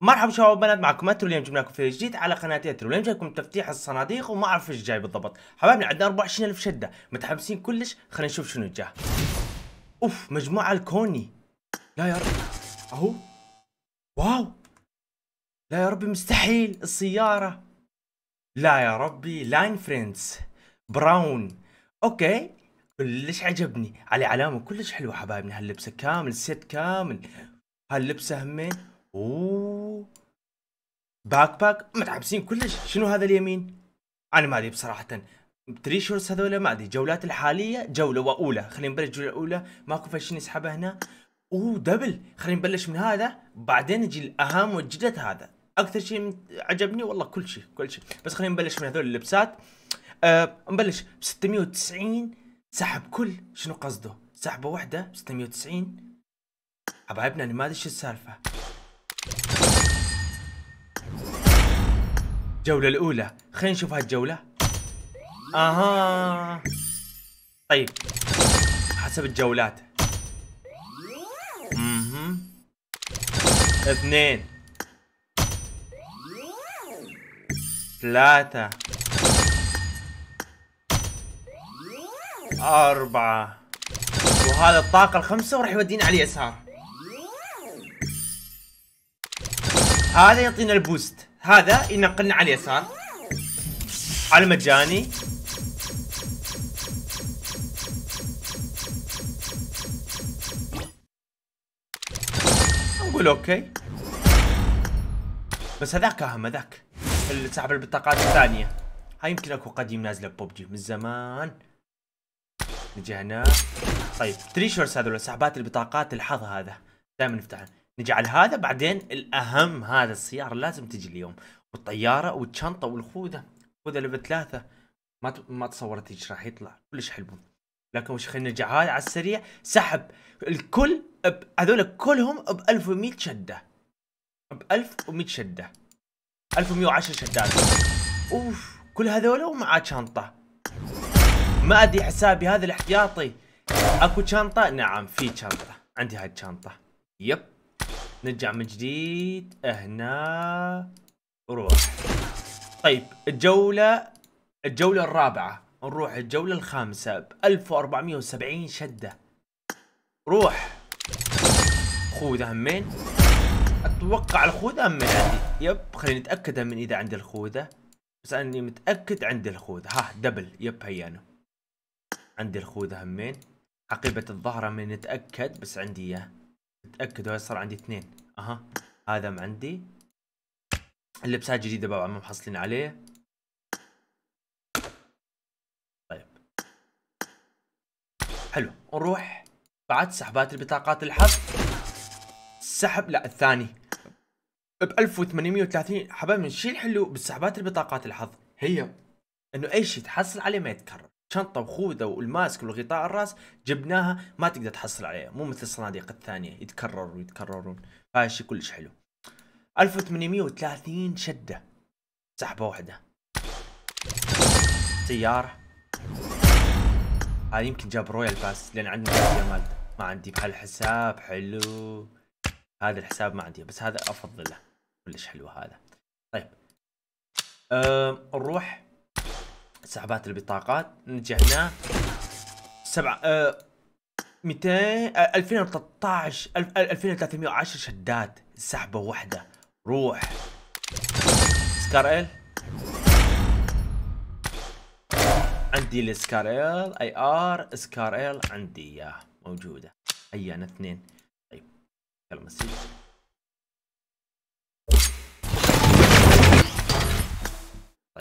مرحبا شباب وبنات معكم اترو اليوم جبنا لكم فيديو جديد على قناه اترو اليوم جايكم تفتيح الصناديق وما اعرف ايش جاي بالضبط حبايبنا عندنا 24000 شده متحمسين كلش خلينا نشوف شنو جاه اوف مجموعه الكوني لا يا ربي اهو واو لا يا ربي مستحيل السياره لا يا ربي لاين فريندز براون اوكي كلش عجبني على علامه كلش حلوه حبايبنا هاللبسه كامل سيت كامل هاللبسه همين اوه باك باك متعبسين كلش شنو هذا اليمين انا ما ادري بصراحه تري هذول ما ادري جولات الحاليه جوله واولى خلينا نبلش الجوله الاولى ماكو فشي نسحبه هنا اوه دبل خلينا نبلش من هذا بعدين نجي الاهم والجدد هذا اكثر شيء عجبني والله كل شيء كل شيء بس خلينا نبلش من هذول اللبسات أه نبلش ب 690 سحب كل شنو قصده سحبه واحده ب 690 حبايبنا انا ما ادري شو السالفه الجولة الأولى خلينا نشوف هالجولة أها طيب حسب الجولات اها اثنين ثلاثة أربعة وهذا الطاقة الخمسة وراح يودينا على اليسار هذا يعطينا البوست هذا ينقلنا على اليسار على مجاني نقول اوكي بس هذاك اهم هذاك اللي سحب البطاقات الثانية هاي يمكن اكو قديم نازلة ببجي من زمان نجي هنا طيب تريشرز هذول سحبات البطاقات الحظ هذا دائما نفتحها نجعل هذا بعدين الاهم هذا السياره لازم تجي اليوم والطياره والشنطه والخوذه خوذه اللي ثلاثه ما ما تصورت ايش راح يطلع كلش حلو لكن وش خلينا نرجع هاي على السريع سحب الكل هذول كلهم ب 1100 شده ب 1100 شده 1110 شدات اوف كل هذول ومعاه شنطه ما ادري حسابي هذا الاحتياطي اكو شنطه نعم في شنطه عندي هاي الشنطه يب نرجع من جديد هنا وروح طيب الجولة الجولة الرابعة نروح الجولة الخامسة ب 1470 شدة روح خوذة همين اتوقع الخوذة همين عندي يب خليني اتأكد من اذا عندي الخوذة بس اني متأكد عندي الخوذة ها دبل يب هي انا عندي الخوذة همين حقيبة الظهر من نتأكد بس عندي اياه تاكدوا صار عندي اثنين اها هذا ما عندي اللبسات جديده بابا ما محصلين عليه طيب حلو نروح بعد سحبات البطاقات الحظ سحب لا الثاني ب 1830 حبايبي الشيء الحلو بالسحبات البطاقات الحظ هي انه اي شيء تحصل عليه ما يتكرر شنطه وخوذه والماسك والغطاء الراس جبناها ما تقدر تحصل عليها مو مثل الصناديق الثانيه يتكرر يتكررون هذا الشيء كلش حلو 1830 شده سحبه واحده سياره هذا يمكن جاب رويال باس لان عندنا مالته ما عندي بهالحساب حلو هذا الحساب ما عندي بس هذا افضله كلش حلو هذا طيب أه نروح سحبات البطاقات نجحنا سبعة آه 200 آه، الفين 2013 2310 آه، شدات سحبة واحدة روح سكار ال عندي السكار ال اي ار سكار ال عندي اياه موجودة ايانا اثنين طيب يلا مسيح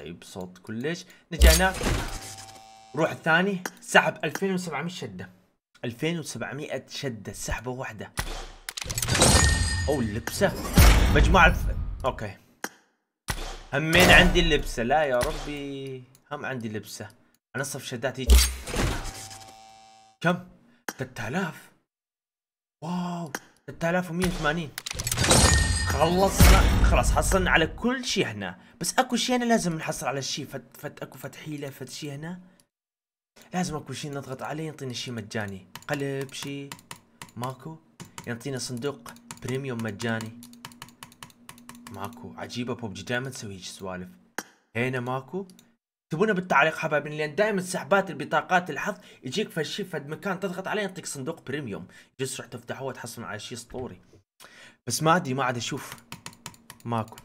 طيب صوت كلش رجعنا روح الثاني سحب 2700 شده 2700 شده سحبه واحده او اللبسه مجموعه الف... اوكي همين عندي اللبسه لا يا ربي هم عندي لبسه انا صف شدات كم 3000 واو 3180 خلصنا خلاص حصلنا على كل شيء هنا بس اكو شيء هنا لازم نحصل على شيء فت, فت اكو فتحيله فت شيء هنا لازم اكو شيء نضغط عليه يعطينا شيء مجاني قلب شيء ماكو يعطينا صندوق بريميوم مجاني ماكو عجيبه بوبجي دائما تسوي هيك سوالف هنا ماكو اكتبونا بالتعليق حبايبنا لان دائما سحبات البطاقات الحظ يجيك فشي فد مكان تضغط عليه يعطيك صندوق بريميوم جس تروح تفتحه وتحصل على شيء اسطوري بس ما ادري ما عاد اشوف ماكو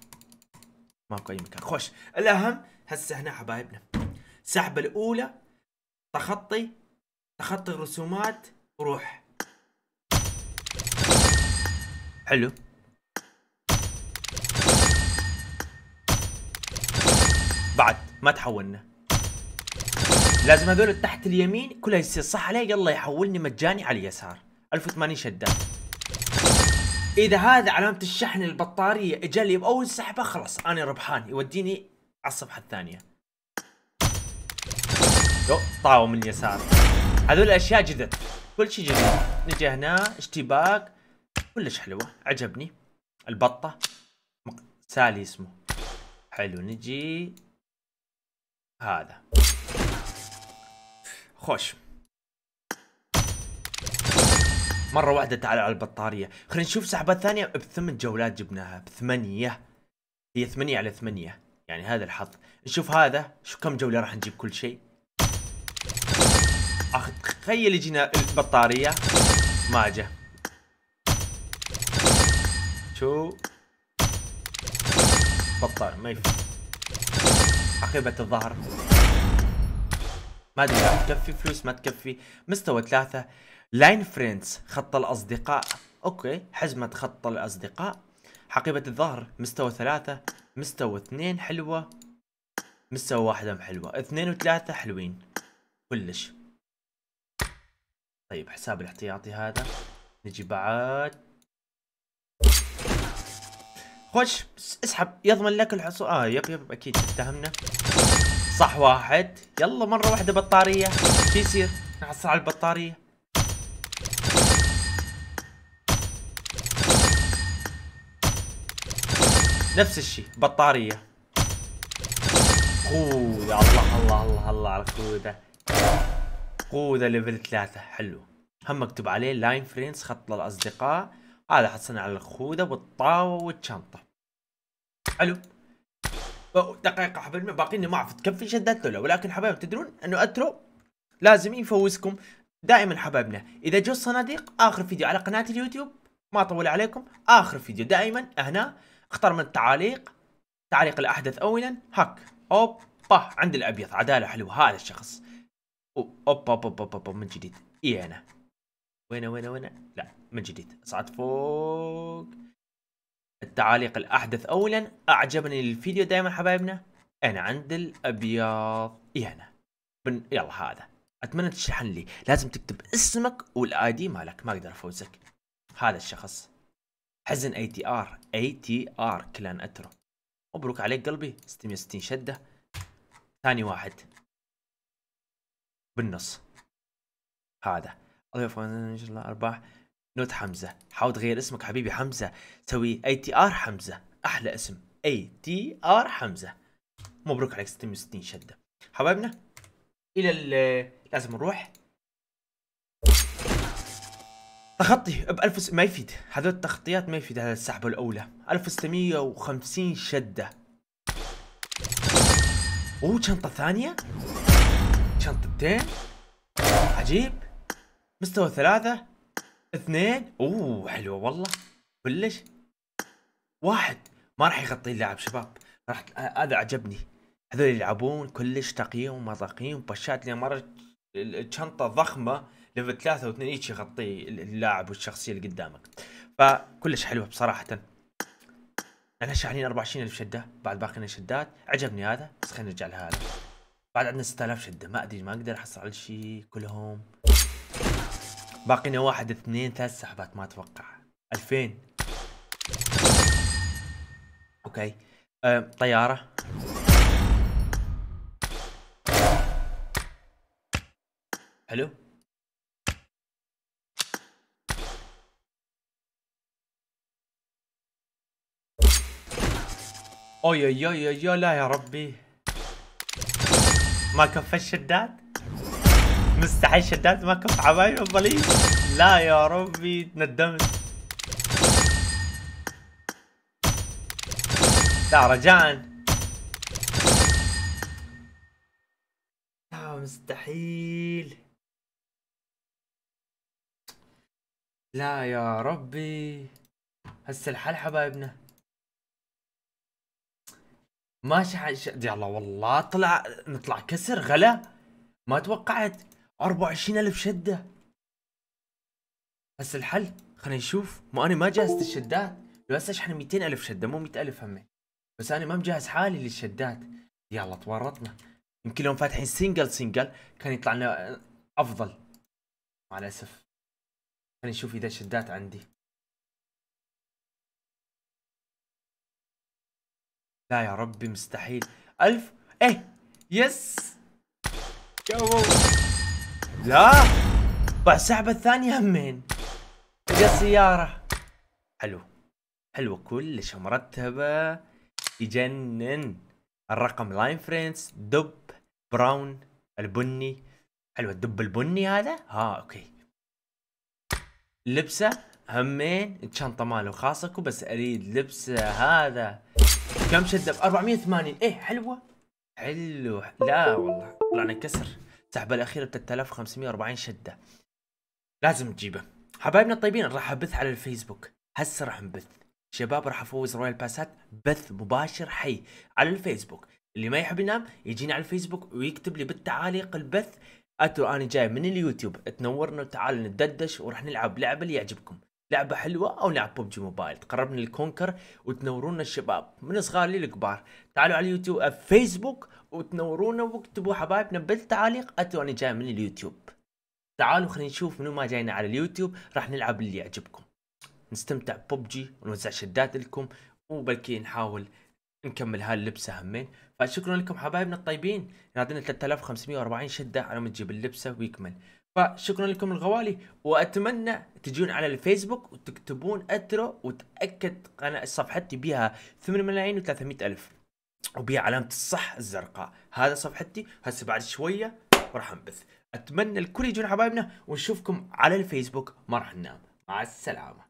ماكو اي مكان خوش الاهم هسه هنا حبايبنا السحبه الاولى تخطي تخطي الرسومات روح حلو بعد ما تحولنا لازم هذول تحت اليمين كلها يصير صح عليه يلا يحولني مجاني على اليسار 1080 شدات اذا هذا علامه الشحن البطاريه اجى لي باول سحبه خلاص انا ربحان يوديني على الصفحه الثانيه يو طاوه من اليسار هذول الاشياء جدد كل شيء جديد نجي هنا اشتباك كلش حلوه عجبني البطه سالي اسمه حلو نجي هذا خوش مرة واحدة تعال على البطارية خلينا نشوف سحبات ثانية بثمان جولات جبناها بثمانية هي ثمانية على ثمانية يعني هذا الحظ نشوف هذا شو كم جولة راح نجيب كل شيء أخ تخيل يجينا البطارية ما جاء شو بطار ما يفهم عقبه الظهر ما ادري تكفي فلوس ما تكفي مستوى ثلاثة لاين فريندز خط الاصدقاء اوكي حزمة خط الاصدقاء حقيبة الظهر مستوى ثلاثة مستوى اثنين حلوة مستوى واحدة حلوة اثنين وثلاثة حلوين كلش طيب حساب الاحتياطي هذا نجي بعد خش اسحب يضمن لك الحصول اه يب يب اكيد اتهمنا صح واحد يلا مرة واحدة بطارية شو يصير نحصل على البطارية نفس الشيء بطارية اوه يا الله الله الله الله على قوده قوده ليفل ثلاثة حلو هم مكتوب عليه لاين فريندز خط للاصدقاء هذا حصلنا على الخوذه والطاوه والشنطه حلو دقيقه حبايبنا باقي ما عرفت كم في شدات له ولكن حبايب تدرون انه اترو لازم يفوزكم دائما حبايبنا اذا جو الصناديق اخر فيديو على قناه اليوتيوب ما طول عليكم اخر فيديو دائما هنا اختار من التعاليق تعليق الاحدث اولا هك اوبا عند الابيض عداله حلوه هذا الشخص اوبا اوبا اوبا اوبا من جديد اي انا وين وين وين لا من جديد اصعد فوق التعاليق الأحدث أولا أعجبني الفيديو دائما حبايبنا أنا عند الأبيض يانا بن... يلا هذا أتمنى تشحن لي لازم تكتب اسمك والاي دي مالك ما أقدر أفوزك هذا الشخص حزن اي تي ار اي تي ار كلان اترو مبروك عليك قلبي 660 شده ثاني واحد بالنص هذا الله يوفقنا ان شاء الله ارباح نوت حمزه حاول تغير اسمك حبيبي حمزه سوي اي تي ار حمزه احلى اسم اي تي ار حمزه مبروك عليك 660 شده حبايبنا الى لازم نروح تخطي ب 1000 ما يفيد هذول التخطيات ما يفيد هذا السحبه الاولى 1650 شده اوه شنطه ثانيه شنطتين عجيب مستوى ثلاثة اثنين اوه حلوه والله كلش واحد ما راح يغطي اللاعب شباب راح هذا عجبني هذول يلعبون كلش تقييم وما تقييم بشات لان مره الشنطه ضخمه ليفل ثلاثة واثنين هيك يغطي اللاعب والشخصيه اللي قدامك فكلش حلوه بصراحه انا شاحنين 24000 شده بعد باقي لنا شدات عجبني هذا بس خلينا نرجع لهذا بعد عندنا 6000 شده ما ادري ما اقدر احصل على شيء كلهم باقينا واحد اثنين ثلاث سحبات ما اتوقع 2000 اوكي أه، طياره حلو اوي اوي اوي لا يا ربي ما كفى الشداد مستحيل شداد ما كف عباية بليز لا يا ربي تندمت لا رجاء لا مستحيل لا يا ربي هسه الحل حبايبنا ما شح يلا والله طلع نطلع كسر غلا ما توقعت 24000 شده هسه الحل خلينا نشوف ما انا ما جهزت الشدات لو هسه اشحن 200000 شده مو 100000 همي بس انا ما مجهز حالي للشدات يلا تورطنا يمكن لو فاتحين سنجل سنجل كان يطلع لنا افضل مع الاسف خلينا نشوف اذا شدات عندي لا يا ربي مستحيل ألف ايه يس لا طبع السحبة الثانية همين يا السيارة حلو حلوة كلش مرتبة يجنن الرقم لاين فريندز دب براون البني حلو الدب البني هذا ها اوكي لبسه همين الشنطه ماله خاصكو بس اريد لبسه هذا كم شده ب 480 ايه حلوه حلو لا والله طلعنا كسر السحبه الاخيره ب 3540 شده لازم تجيبه حبايبنا الطيبين راح ابث على الفيسبوك هسه راح نبث شباب راح افوز رويال باسات بث مباشر حي على الفيسبوك اللي ما يحب ينام يجيني على الفيسبوك ويكتب لي بالتعاليق البث اتو انا جاي من اليوتيوب تنورنا وتعال ندردش وراح نلعب لعبه اللي يعجبكم لعبه حلوه او نلعب ببجي موبايل تقربنا الكونكر وتنورونا الشباب من صغار للكبار تعالوا على اليوتيوب آه، فيسبوك وتنورونا واكتبوا حبايبنا بالتعليق أتوا انا جاي من اليوتيوب تعالوا خلينا نشوف منو ما جاينا على اليوتيوب راح نلعب اللي يعجبكم نستمتع ببجي ونوزع شدات لكم وبلكي نحاول نكمل هاللبسه همين فشكرا لكم حبايبنا الطيبين نادينا 3540 شده على ما تجيب اللبسه ويكمل فشكرا لكم الغوالي واتمنى تجون على الفيسبوك وتكتبون اترو وتاكد قناه صفحتي بها 8 ملايين و300 الف وبها علامه الصح الزرقاء هذا صفحتي هسه بعد شويه وراح انبث اتمنى الكل يجون حبايبنا ونشوفكم على الفيسبوك ما راح ننام مع السلامه